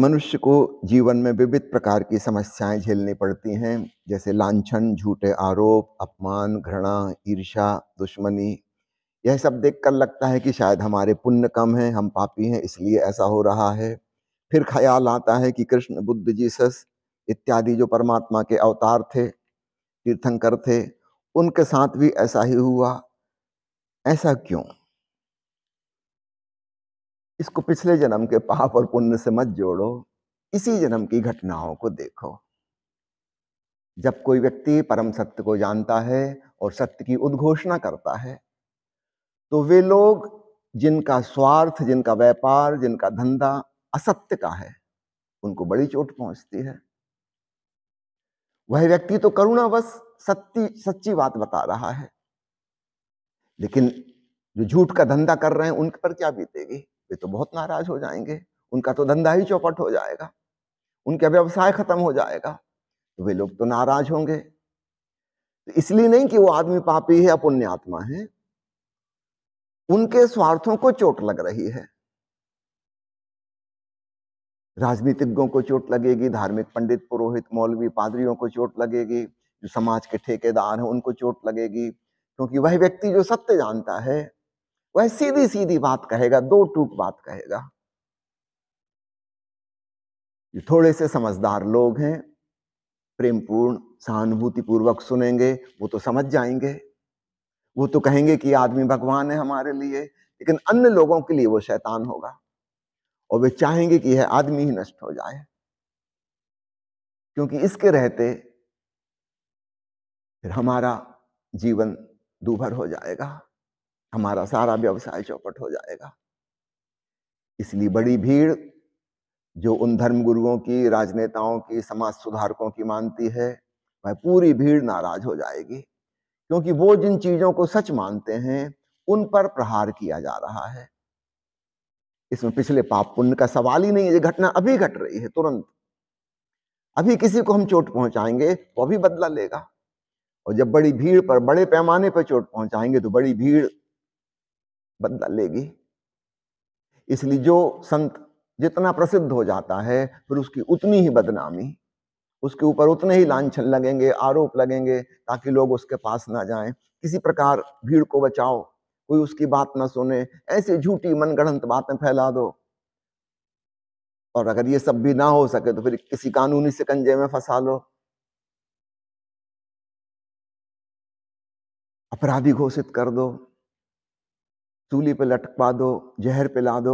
मनुष्य को जीवन में विविध प्रकार की समस्याएं झेलनी पड़ती हैं जैसे लाछन झूठे आरोप अपमान घृणा ईर्षा दुश्मनी यह सब देखकर लगता है कि शायद हमारे पुण्य कम हैं हम पापी हैं इसलिए ऐसा हो रहा है फिर ख्याल आता है कि कृष्ण बुद्ध जीसस इत्यादि जो परमात्मा के अवतार थे तीर्थंकर थे उनके साथ भी ऐसा ही हुआ ऐसा क्यों इसको पिछले जन्म के पाप और पुण्य से मत जोड़ो इसी जन्म की घटनाओं को देखो जब कोई व्यक्ति परम सत्य को जानता है और सत्य की उद्घोषणा करता है तो वे लोग जिनका स्वार्थ जिनका व्यापार जिनका धंधा असत्य का है उनको बड़ी चोट पहुंचती है वह व्यक्ति तो करुणावश सत्य सच्ची बात बता रहा है लेकिन जो झूठ का धंधा कर रहे हैं उन पर क्या बीतेगी वे तो बहुत नाराज हो जाएंगे उनका तो धंधा ही चौपट हो जाएगा उनका व्यवसाय खत्म हो जाएगा तो वे लोग तो नाराज होंगे तो इसलिए नहीं कि वो आदमी पापी है या आत्मा है उनके स्वार्थों को चोट लग रही है राजनीतिज्ञों को चोट लगेगी धार्मिक पंडित पुरोहित मौलवी पादरियों को चोट लगेगी जो समाज के ठेकेदार हैं उनको चोट लगेगी क्योंकि वह व्यक्ति जो सत्य जानता है वह सीधी सीधी बात कहेगा दो टूक बात कहेगा ये थोड़े से समझदार लोग हैं प्रेमपूर्ण सहानुभूतिपूर्वक सुनेंगे वो तो समझ जाएंगे वो तो कहेंगे कि आदमी भगवान है हमारे लिए लेकिन अन्य लोगों के लिए वो शैतान होगा और वे चाहेंगे कि यह आदमी ही नष्ट हो जाए क्योंकि इसके रहते फिर हमारा जीवन दूभर हो जाएगा हमारा सारा व्यवसाय चौपट हो जाएगा इसलिए बड़ी भीड़ जो उन धर्मगुरुओं की राजनेताओं की समाज सुधारकों की मानती है वह पूरी भीड़ नाराज हो जाएगी क्योंकि वो जिन चीजों को सच मानते हैं उन पर प्रहार किया जा रहा है इसमें पिछले पाप पुण्य का सवाल ही नहीं है ये घटना अभी घट रही है तुरंत अभी किसी को हम चोट पहुंचाएंगे वो अभी बदला लेगा और जब बड़ी भीड़ पर बड़े पैमाने पर चोट पहुंचाएंगे तो बड़ी भीड़ बदला लेगी इसलिए जो संत जितना प्रसिद्ध हो जाता है फिर उसकी उतनी ही बदनामी उसके ऊपर उतने ही लाछन लगेंगे आरोप लगेंगे ताकि लोग उसके पास ना जाएं किसी प्रकार भीड़ को बचाओ कोई उसकी बात ना सुने ऐसी झूठी मनगढ़ंत बातें फैला दो और अगर ये सब भी ना हो सके तो फिर किसी कानूनी सिकंजे में फंसा लो अपराधी घोषित कर दो सूली पे लटकवा दो जहर पिला दो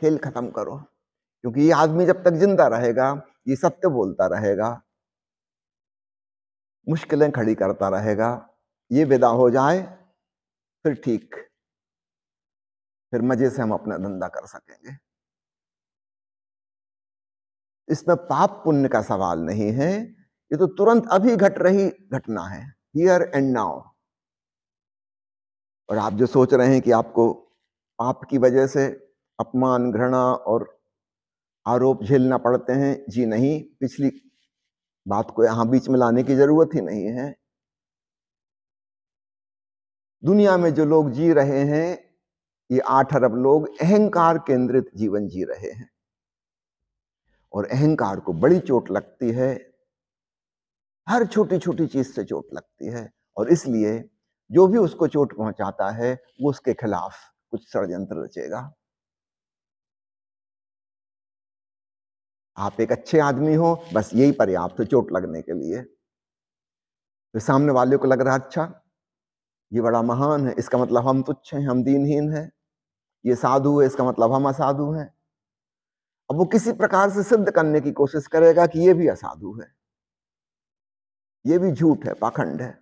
खेल खत्म करो क्योंकि ये आदमी जब तक जिंदा रहेगा ये सत्य बोलता रहेगा मुश्किलें खड़ी करता रहेगा ये विदा हो जाए फिर ठीक फिर मजे से हम अपना धंधा कर सकेंगे इसमें पाप पुण्य का सवाल नहीं है ये तो तुरंत अभी घट रही घटना है हियर एंड नाउ और आप जो सोच रहे हैं कि आपको पाप की वजह से अपमान घृणा और आरोप झेलना पड़ते हैं जी नहीं पिछली बात को यहां बीच में लाने की जरूरत ही नहीं है दुनिया में जो लोग जी रहे हैं ये आठ अरब लोग अहंकार केंद्रित जीवन जी रहे हैं और अहंकार को बड़ी चोट लगती है हर छोटी छोटी चीज से चोट लगती है और इसलिए जो भी उसको चोट पहुंचाता है वो उसके खिलाफ कुछ षडयंत्र रचेगा आप एक अच्छे आदमी हो बस यही पर्याप्त है चोट लगने के लिए तो सामने वाले को लग रहा अच्छा ये बड़ा महान है इसका मतलब हम तुच्छ हैं हम दीनहीन हैं ये साधु है इसका मतलब हम असाधु हैं अब वो किसी प्रकार से सिद्ध करने की कोशिश करेगा कि ये भी असाधु है ये भी झूठ है पाखंड है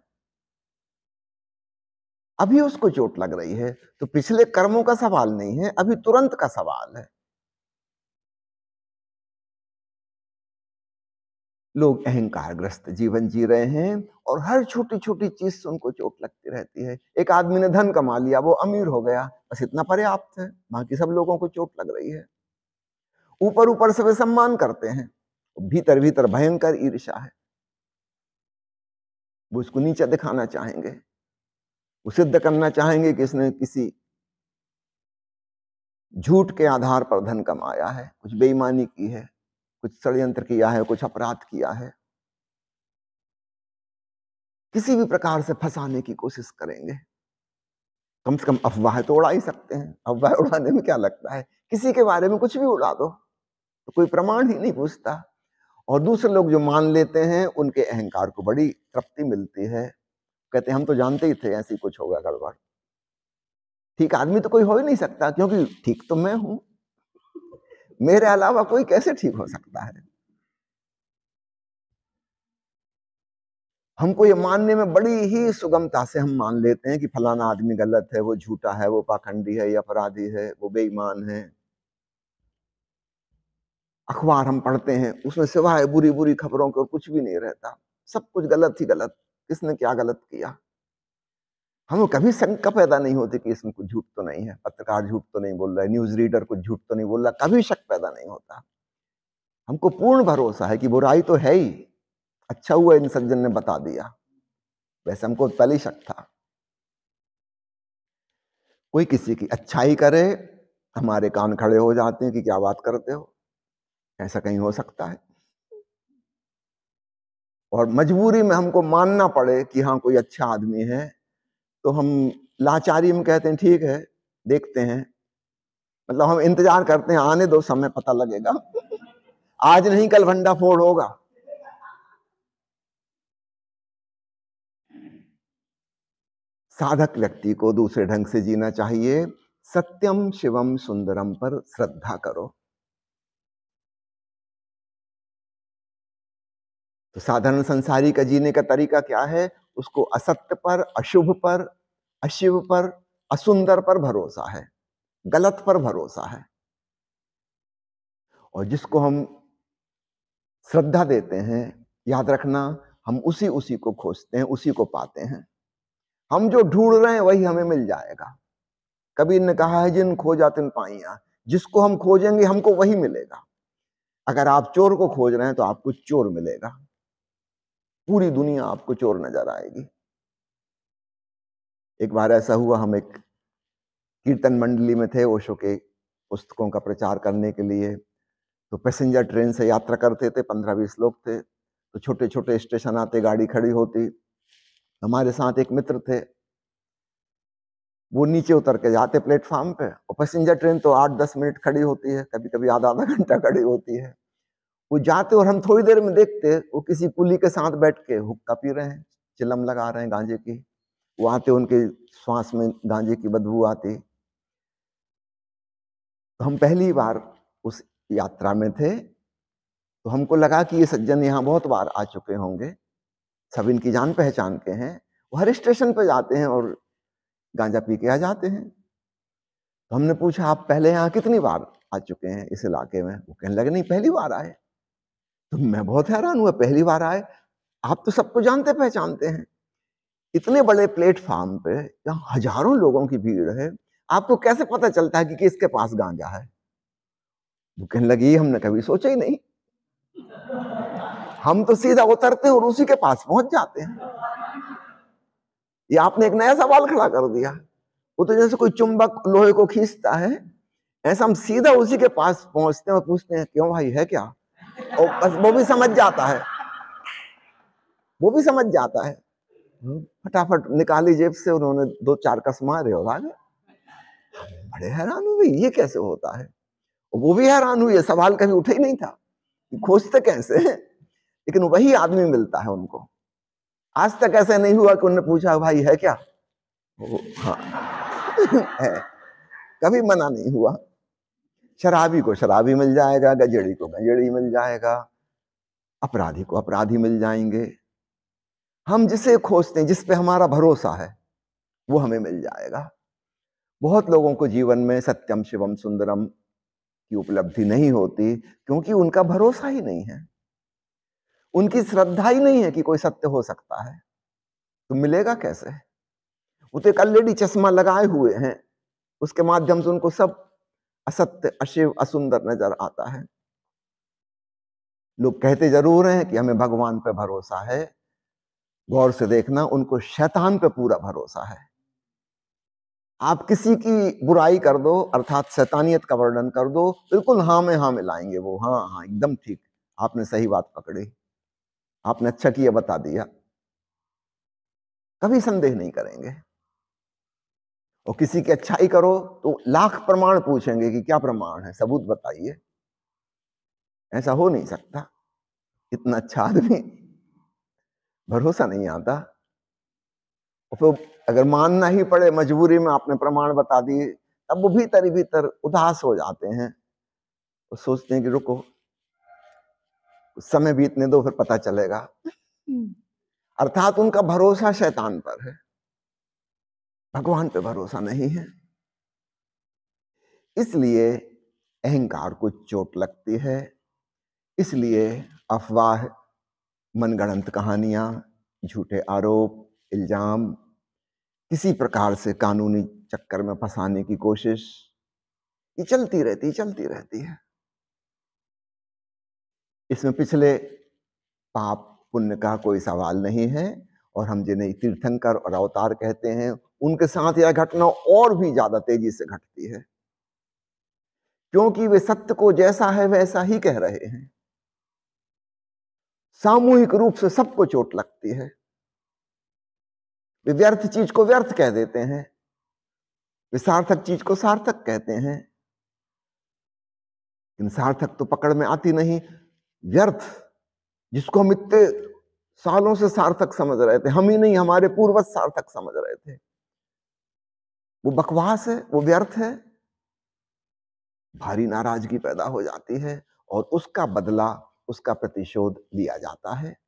अभी उसको चोट लग रही है तो पिछले कर्मों का सवाल नहीं है अभी तुरंत का सवाल है लोग अहंकार ग्रस्त जीवन जी रहे हैं और हर छोटी छोटी चीज से उनको चोट लगती रहती है एक आदमी ने धन कमा लिया वो अमीर हो गया बस इतना पर्याप्त है बाकी सब लोगों को चोट लग रही है ऊपर ऊपर से वे सम्मान करते हैं भीतर भीतर भयंकर ईर्षा है वो उसको नीचे दिखाना चाहेंगे वो सिद्ध करना चाहेंगे कि इसने किसी झूठ के आधार पर धन कमाया है कुछ बेईमानी की है कुछ षडयंत्र किया है कुछ अपराध किया है किसी भी प्रकार से फंसाने की कोशिश करेंगे कम से कम अफवाह तो उड़ा ही सकते हैं अफवाह उड़ाने में क्या लगता है किसी के बारे में कुछ भी उड़ा दो तो कोई प्रमाण ही नहीं पूछता और दूसरे लोग जो मान लेते हैं उनके अहंकार को बड़ी तृप्ति मिलती है कहते हम तो जानते ही थे ऐसी कुछ होगा गड़बड़ ठीक आदमी तो कोई हो ही नहीं सकता क्योंकि ठीक तो मैं हूं मेरे अलावा कोई कैसे ठीक हो सकता है हमको ये मानने में बड़ी ही सुगमता से हम मान लेते हैं कि फलाना आदमी गलत है वो झूठा है वो पाखंडी है ये अपराधी है वो बेईमान है अखबार हम पढ़ते हैं उसमें सिवाय बुरी बुरी खबरों के और कुछ भी नहीं रहता सब कुछ गलत ही गलत किसने क्या गलत किया हमें कभी शंका पैदा नहीं होती कि इसमें कुछ झूठ तो नहीं है पत्रकार झूठ तो नहीं बोल रहा है न्यूज रीडर कुछ झूठ तो नहीं बोल रहा कभी शक पैदा नहीं होता हमको पूर्ण भरोसा है कि बुराई तो है ही अच्छा हुआ इन सज्जन ने बता दिया वैसे हमको पहले शक था कोई किसी की अच्छाई करे हमारे कान खड़े हो जाते हैं कि क्या बात करते हो ऐसा कहीं हो सकता है और मजबूरी में हमको मानना पड़े कि हाँ कोई अच्छा आदमी है तो हम लाचारी में कहते हैं ठीक है देखते हैं मतलब हम इंतजार करते हैं आने दो समय पता लगेगा आज नहीं कल भंडा फोड़ होगा साधक व्यक्ति को दूसरे ढंग से जीना चाहिए सत्यम शिवम सुंदरम पर श्रद्धा करो तो साधारण संसारी का जीने का तरीका क्या है उसको असत्य पर अशुभ पर अशिव पर असुंदर पर भरोसा है गलत पर भरोसा है और जिसको हम श्रद्धा देते हैं याद रखना हम उसी उसी को खोजते हैं उसी को पाते हैं हम जो ढूंढ रहे हैं वही हमें मिल जाएगा कबीर ने कहा है जिन खोजा तिन पाइया जिसको हम खोजेंगे हमको वही मिलेगा अगर आप चोर को खोज रहे हैं तो आपको चोर मिलेगा पूरी दुनिया आपको चोर नजर आएगी एक बार ऐसा हुआ हम एक कीर्तन मंडली में थे ओशो के पुस्तकों का प्रचार करने के लिए तो पैसेंजर ट्रेन से यात्रा करते थे पंद्रह बीस लोग थे तो छोटे छोटे स्टेशन आते गाड़ी खड़ी होती हमारे साथ एक मित्र थे वो नीचे उतर के जाते प्लेटफार्म पे और पैसेंजर ट्रेन तो आठ दस मिनट खड़ी होती है कभी कभी आधा आधा घंटा खड़ी होती है वो जाते और हम थोड़ी देर में देखते वो किसी कुली के साथ बैठ के हुक्का पी रहे हैं चिलम लगा रहे हैं गांजे की वो आते उनके श्वास में गांजे की बदबू आती तो हम पहली बार उस यात्रा में थे तो हमको लगा कि ये सज्जन यहाँ बहुत बार आ चुके होंगे सब इनकी जान पहचान के हैं वो हर स्टेशन पर जाते हैं और गांजा पी के आ जाते हैं तो हमने पूछा आप पहले यहाँ कितनी बार आ चुके हैं इस इलाके में वो कहने लगे नहीं पहली बार आए तो मैं बहुत हैरान हुआ पहली बार आए आप तो सबको जानते पहचानते हैं इतने बड़े प्लेटफार्म पे जहाँ हजारों लोगों की भीड़ है आपको कैसे पता चलता है कि किसके पास गांजा है वो कहने लगी हमने कभी सोचा ही नहीं हम तो सीधा उतरते हैं और उसी के पास पहुंच जाते हैं ये आपने एक नया सवाल खड़ा कर दिया वो तो जैसे कोई चुंबक लोहे को खींचता है ऐसा हम सीधा उसी के पास पहुंचते हैं और पूछते हैं क्यों भाई है क्या और वो भी समझ जाता है वो भी समझ जाता है फटाफट निकाली जेब से उन्होंने दो चार कस मारे और आगे बड़े हैरान हुए ये कैसे होता है वो भी हैरान हुई सवाल कभी उठा ही नहीं था खोजते कैसे लेकिन वही आदमी मिलता है उनको आज तक ऐसा नहीं हुआ कि उन्होंने पूछा भाई है क्या हाँ है कभी मना नहीं हुआ शराबी को शराबी मिल जाएगा गजड़ी को गजड़ी मिल जाएगा अपराधी को अपराधी मिल जाएंगे हम जिसे खोजते हैं जिस पे हमारा भरोसा है वो हमें मिल जाएगा बहुत लोगों को जीवन में सत्यम शिवम सुंदरम की उपलब्धि नहीं होती क्योंकि उनका भरोसा ही नहीं है उनकी श्रद्धा ही नहीं है कि कोई सत्य हो सकता है तो मिलेगा कैसे वो तो एक ऑलरेडी चश्मा लगाए हुए हैं उसके माध्यम से उनको सब असत्य अशिव असुंदर नजर आता है लोग कहते जरूर हैं कि हमें भगवान पर भरोसा है गौर से देखना उनको शैतान पर पूरा भरोसा है आप किसी की बुराई कर दो अर्थात शैतानियत का वर्णन कर दो बिल्कुल हाँ में हाँ मिलाएंगे वो हाँ हाँ एकदम ठीक आपने सही बात पकड़ी आपने अच्छा किया बता दिया कभी संदेह नहीं करेंगे और किसी की अच्छाई करो तो लाख प्रमाण पूछेंगे कि क्या प्रमाण है सबूत बताइए ऐसा हो नहीं सकता इतना अच्छा आदमी भरोसा नहीं आता और फिर अगर मानना ही पड़े मजबूरी में आपने प्रमाण बता दिए तब वो भीतर ही भीतर उदास हो जाते हैं और सोचते हैं कि रुको समय बीतने दो फिर पता चलेगा हम्म। अर्थात उनका भरोसा शैतान पर है भगवान पे भरोसा नहीं है इसलिए अहंकार को चोट लगती है इसलिए अफवाह मनगणंत कहानियां झूठे आरोप इल्ज़ाम किसी प्रकार से कानूनी चक्कर में फंसाने की कोशिश ये चलती रहती चलती रहती है इसमें पिछले पाप पुण्य का कोई सवाल नहीं है और हम जिन्हें तीर्थंकर और अवतार कहते हैं उनके साथ यह घटना और भी ज्यादा तेजी से घटती है क्योंकि वे सत्य को जैसा है वैसा ही कह रहे हैं सामूहिक रूप से सबको चोट लगती है वे व्यर्थ चीज को व्यर्थ कह देते हैं वे सार्थक चीज को सार्थक कहते हैं लेकिन सार्थक तो पकड़ में आती नहीं व्यर्थ जिसको हम इतने सालों से सार्थक समझ रहे थे हम ही नहीं हमारे पूर्वज सार्थक समझ रहे थे वो बकवास है वो व्यर्थ है भारी नाराजगी पैदा हो जाती है और उसका बदला उसका प्रतिशोध लिया जाता है